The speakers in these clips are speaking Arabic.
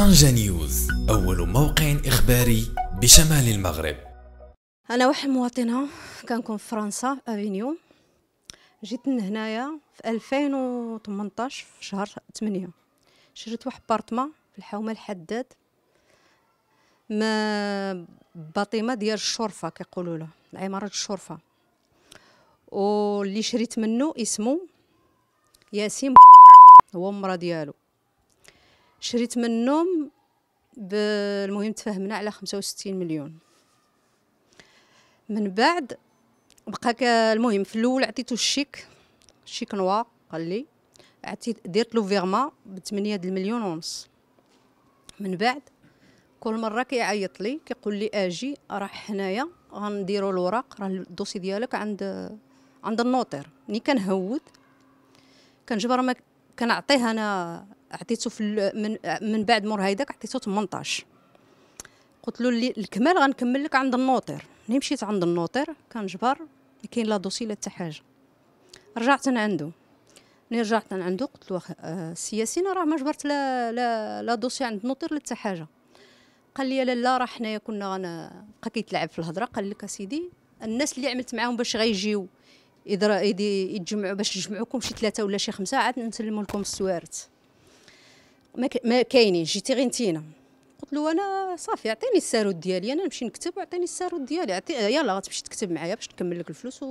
طنجة نيوز أول موقع إخباري بشمال المغرب أنا واحد مواطنة كنكون في فرنسا أفينيو جيت لهنايا في 2018 في شهر 8 شريت واحد بارتما في الحومة الحداد ما باطمة ديال الشرفة كيقولوا له عمارة الشرفة واللي شريت منه اسمه ياسين هو المرا ديالو شريت منهم المهم تفاهمنا على 65 مليون من بعد بقى المهم في الاول عطيتو الشيك الشيك نوار قال لي عطيت درت له فيرما ب 8 المليون ونص من بعد كل مره كيعيط لي كيقول لي اجي راه حنايا غنديروا الوراق راه الدوسي ديالك عند عند النوطير ملي كنهود كنجبر ما كنعطيه انا عطيته في من, من بعد مور هيداك عطيته 18 قلت له اللي الكمال غنكمل لك عند النوطير ملي مشيت عند النوطير كان جبر ما كاين لا دوسي لا حتى حاجه رجعت انا عنده ملي رجعت انا عنده قلت له السياسيين آه، راه ما جبرت لا لا لا دوسي عند النوطير لا حتى حاجه قال لي لا لا راه حنايا كنا غن بقى كيتلعب في الهضره قال لك اسيدي الناس اللي عملت معاهم باش غيجيو يتجمعوا باش يجمعوكم شي ثلاثه ولا شي خمسه عاد نسلموا لكم السوارت ما كاينينش جيتي نتينا قلت له انا صافي عطيني الساروت ديالي انا نمشي نكتب وعطيني الساروت ديالي عطي يلا غتمشي تكتب معايا باش نكمل لك الفلوس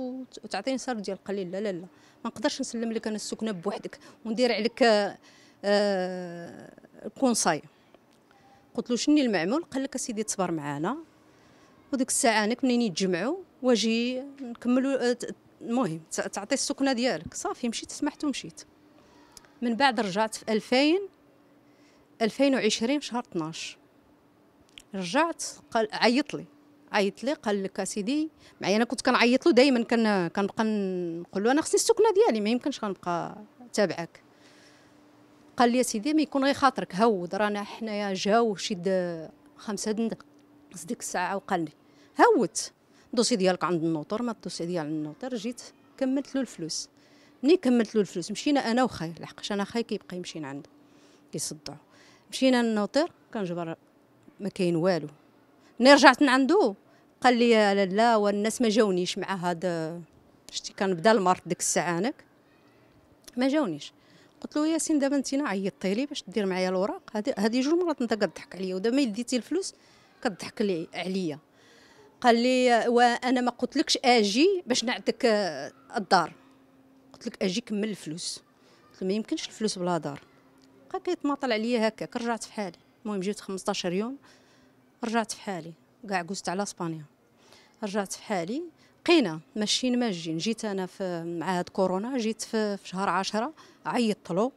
وتعطيني الساروت ديال قال لي لا لا لا ما نقدرش نسلم لك انا السكنه بوحدك وندير عليك آه، آه، الكونساي كونساي قلت له شني المعمول قال لك اسيدي تصبر معانا وديك الساعه هناك منين يتجمعوا واجي نكملوا آه، المهم تعطي السكنه ديالك صافي مشيت سمحت ومشيت من بعد رجعت في 2000 2020 شهر 12 رجعت قال عيط لي عيط لي قال لك اسيدي معايا انا كنت كنعيط له دائما كان كنبقى نقول له انا خصني السكنه ديالي ما يمكنش غنبقى تابعك قال لي سيدي ما يكون غير خاطرك هود رانا حنايا جاو شي خمسة دندق ديك الساعه وقال لي هوت دوسي ديالك عند النوطر ما دوسي ديال النوطر جيت كملت له الفلوس ملي كملت له الفلوس مشينا انا وخاي لحقاش انا خاي كيبقى يمشي عنده كيصدعو مشينا للنوطير كنجبر ما كاين والو ملي رجعت عندو قال لي لا والناس ما جاونيش مع هذا شتي كنبدا المرض ديك الساعه اناك ما جاونيش قلت له ياسين دابا انت عيطتي لي باش دير معايا الوراق هذه هذه جوج مرات انت كضحك عليا ودابا يديتي الفلوس كضحك لي عليا قال لي وانا ما قلتلكش اجي باش نعطيك الدار قلت لك اجي كمل الفلوس قلت له ما يمكنش الفلوس بلا دار بقى كيتماطل عليا هكاك رجعت في حالي المهم جيت 15 يوم رجعت في حالي كاع قزت على اسبانيا رجعت في حالي بقينا ماشيين ماجين جيت انا في مع هاد كورونا جيت في, في شهر عشرة عيطت له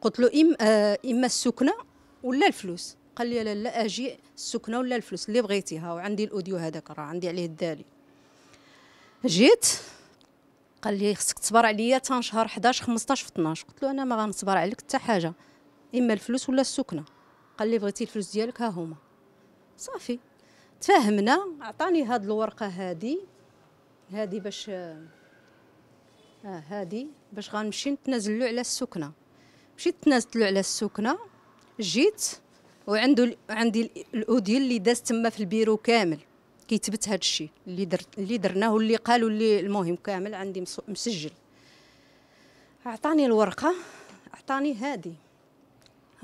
قلت له إم آه اما السكنه ولا الفلوس قال لي لا لا اجي السكنه ولا الفلوس اللي بغيتيها وعندي الاوديو هذاك راه عندي عليه الدالي جيت قال لي خصك تصبر عليا تا شهر 11 15 في 12 قلت له انا ما غنصبر عليك حتى حاجه اما الفلوس ولا السكنه قال لي بغيتي الفلوس ديالك ها هما صافي تفاهمنا عطاني هاد الورقه هادي هادي باش اه هادي باش غنمشي نتنازلو على السكنه مشيت تنازلو على السكنه جيت وعندو عندي الاوديل اللي داز تما في البيرو كامل كيتبت هاد الشيء اللي در اللي درناه واللي قالوا اللي المهم كامل عندي مسجل عطاني الورقه عطاني هادي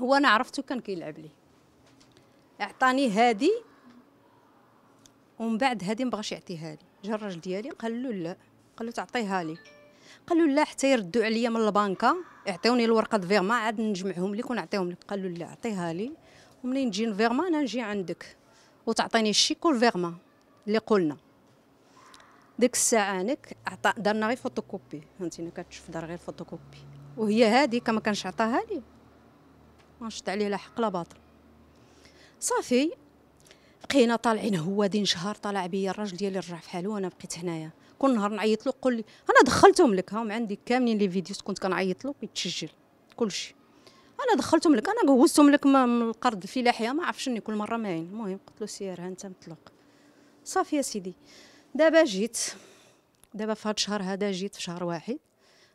هو انا عرفته كان كيلعب لي اعطاني هادي ومن بعد هادي مبغاش يعطيها لي جا الراجل ديالي قال له لا قال له تعطيها لي قال له لا حتى يردوا عليا من البنكه يعطيوني الورقه فيرما عاد نجمعهم لك ونعطيهم لك قال له لا عطيها لي ومنين نجي لفيرما انا نجي عندك وتعطيني الشيك والفيرما اللي قلنا ديك الساعه انك عطا درنا غير فوتوكوبي فهمتيني كتشوف دار غير فوتوكوبي وهي هادي ما كانش عطاها لي ما نشد عليه لا حق لا باطل صافي بقينا طالعين هو دين شهر طلع بيا الراجل ديالي رجع في حاله وانا بقيت هنايا كل نهار نعيط له قول لي انا دخلتهم لك هاهم عندي كاملين لي فيديوز كنت كنعيط له كيتسجل كلشي انا دخلتهم لك انا قوزتهم لك من القرض الفلاحيه ما اني كل مره ماين المهم قلت له سير ها انت مطلق صافي يا سيدي دابا جيت دابا في هذا الشهر هذا جيت في شهر واحد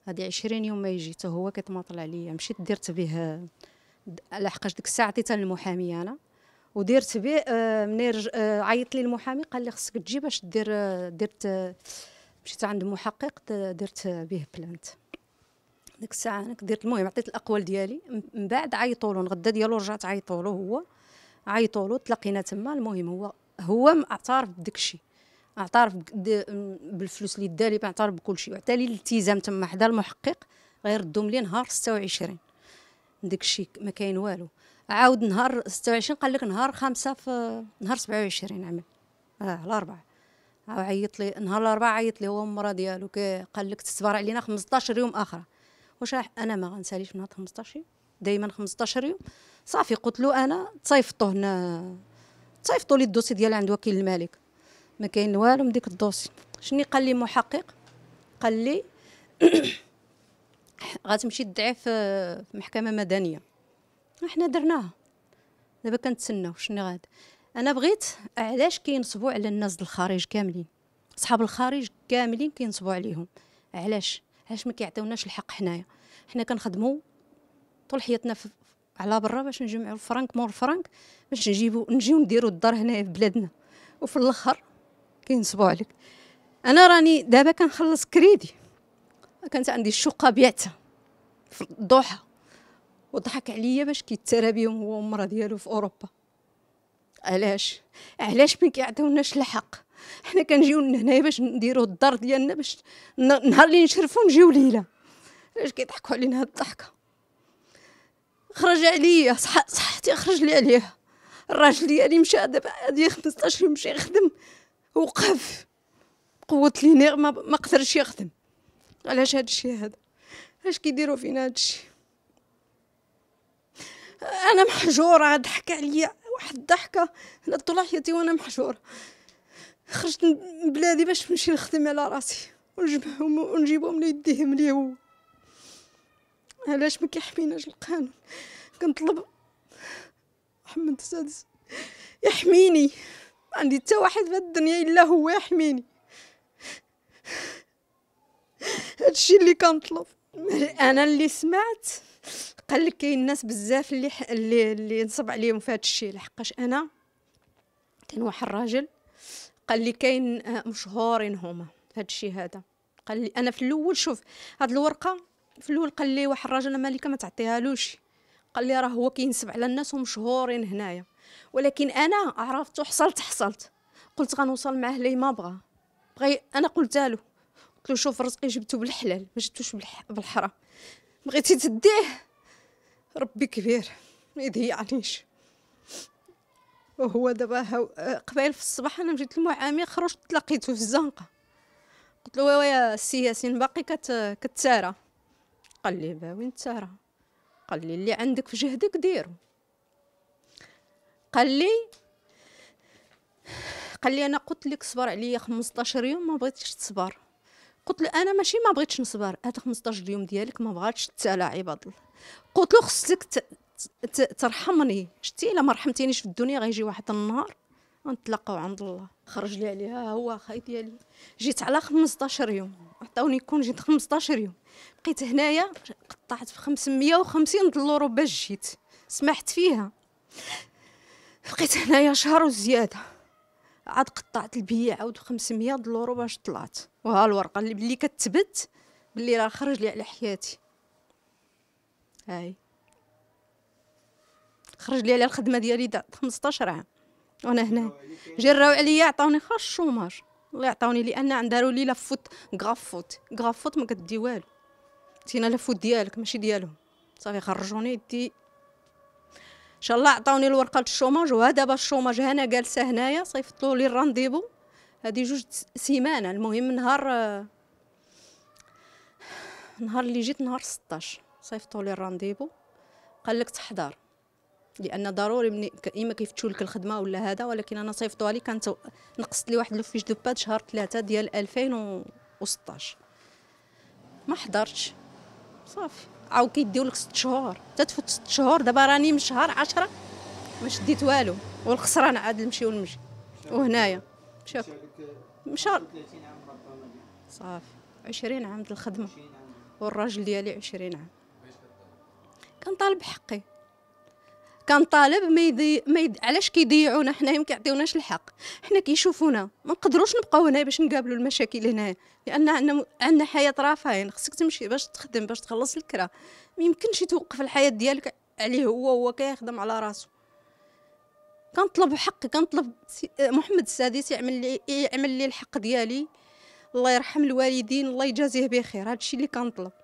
هادي عشرين يوم ما يجي حتى هو كيتماطل عليا مشيت درت به لحقاش ديك الساعه عطيتها للمحامي انا ودرت به آه،, آه عيط لي المحامي قال لي خصك تجي باش دير آه، درت مشيت عند محقق درت به بلانت ديك الساعه انا درت المهم عطيت الاقوال ديالي من بعد عيطوا له الغدا ديالو رجعت عيطوا له هو عيطوا له تلاقينا تما المهم هو هو اعترف بداك الشيء اعترف بالفلوس اللي دالي اعترف بكل شيء وعطى لي الالتزام تما حدا المحقق غيردهم لي نهار 26 داك الشيء ما كاين والو عاود نهار 26 قال لك نهار 5 في نهار 27 عمل اه على عيط لي نهار الأربعة عيط لي هو المرا ديالو قال لك تصبر علينا 15 يوم آخر واش أنا ما غنساليش من نهار 15 يوم دائما 15 يوم صافي قلت له أنا تصيفطوه هنا تصيفطوا لي الدوسي ديال عند وكيل الملك ما كاين والو من ديك الدوسي شني قال لي محقق قال لي غتمشي تدعي آه، في محكمه مدنيه احنا درناها دابا كنتسناو شنو غاد انا بغيت علاش كينصبوا على الناس الخارج كاملين صحاب الخارج كاملين كينصبوا عليهم علاش علاش ما كيعطيوناش الحق حنايا حنا كنخدموا طول حياتنا في على برا باش نجمعوا الفرنك مور الفرنك باش نجيبو نجيو نديرو الدار هنايا في بلادنا وفي الاخر كينصبوا عليك انا راني دابا كنخلص كريدي كانت عندي الشقه بعتها في الضحى وضحك عليا باش كيتسرى بهم هو ومرا ديالو في اوروبا علاش علاش ما كيعطيوناش الحق حنا كنجيو لهنايا باش نديرو الدار ديالنا باش نهار اللي نشرفو نجيو ليله علاش كيضحكوا علينا هاد الضحكه خرج عليا صح صحتي خرج لي عليها الراجل ديالي مشى دابا هادي 15 يوم مشى يخدم وقف قوت لي ما قدرش يخدم علاش هاد الشيء هذا اش كيديروا فينا هاد الشيء انا محجوره ضحك عليا واحد الضحكه انا طول حياتي وانا محجوره خرجت من بلادي باش نمشي نخدم على راسي ونجمعهم ونجيبهم ليديهم لي هو علاش ما كيحميناش القانون كنطلب محمد السادس يحميني ما عندي حتى واحد في الدنيا الا هو يحميني هادشي اللي كنطلب انا اللي سمعت قال لك كاين ناس بزاف اللي ح... اللي اللي نصب عليهم في هادشي لحقاش انا كان واحد الراجل قال لي كاين آه، مشهورين هما في هادشي هذا قال لي انا في الاول شوف هاد الورقه في الاول قال لي واحد الراجل مالكه ما تعطيهالوش قال لي راه هو كينسب على الناس ومشهورين هنايا ولكن انا عرفت وحصلت حصلت قلت غنوصل معاه لي ما بغى بغي انا قلت له قلت له شوف رزقي جبته بالحلال ما جبتوش بالحرام بغيتي تديه ربي كبير ما يضيعنيش وهو دابا قبيل في الصباح انا مشيت للمعامي خرجت تلاقيته في الزنقه قلت له ويا السي ياسين باقي كت كتسارى قال لي با وين تسارى قال لي اللي عندك في جهدك ديرو قال لي قال لي انا قلت لك صبر عليا 15 يوم ما بغيتيش تصبر قلت له انا ماشي ما بغيتش نصبر هاد 15 يوم ديالك ما بغاتش تسالى عباد الله قلت له خصك ترحمني شتي الا ما رحمتينيش في الدنيا غيجي واحد النهار غنتلاقاو عند الله خرج لي عليها هو خاي ديالي جيت على 15 يوم عطاوني كون جيت 15 يوم بقيت هنايا قطعت في 550 دولار باش جيت سمحت فيها بقيت هنايا شهر وزياده عاد قطعت البيع عاود 500 دولار باش طلعت وها الورقه اللي بلي كتبت بلي راه خرج لي على حياتي هاي خرج لي على الخدمه ديالي دا 15 عام وانا هنا جراو عليا عطاوني خا الشوماج الله يعطوني لان داروا لي لافوت غافوت غافوت ما كدي والو تينا لافوت ديالك ماشي ديالهم صافي خرجوني يدي شاء الله عطاوني الورقه للشوماج وها دابا الشوماج هنا جالسه هنايا صيفطوا لي الرانديفو هذه جوج سيمانه المهم نهار نهار اللي جيت نهار 16 صيفطوا لي الرانديفو قال لك تحضر لان ضروري من اما كيفتشوا لك الخدمه ولا هذا ولكن انا صيفطوها لي كانت نقصت لي واحد لوفيج دو بات شهر 3 ديال 2016 ما حضرتش صافي او كيديو لك ست شهور تتفوت ست شهور دابا راني من شهر 10 ما شديت والو والخسران عاد نمشيو نمشي وهنايا شوف مشى صافي 20 عام د الخدمه والراجل ديالي 20 عام كنطالب حقي كنطالب ما يضي ما يد... علاش كيضيعونا حنايا ما كيعطيوناش الحق حنا كيشوفونا ما نقدروش نبقاو هنا باش نقابلوا المشاكل هنايا لان عندنا عندنا حياه رفاهين خصك تمشي باش تخدم باش تخلص الكره ما يمكنش توقف الحياه ديالك عليه هو هو كيخدم على راسو كنطلب حقي كنطلب محمد السادس يعمل لي يعمل لي الحق ديالي الله يرحم الوالدين الله يجازيه بخير هادشي اللي كنطلب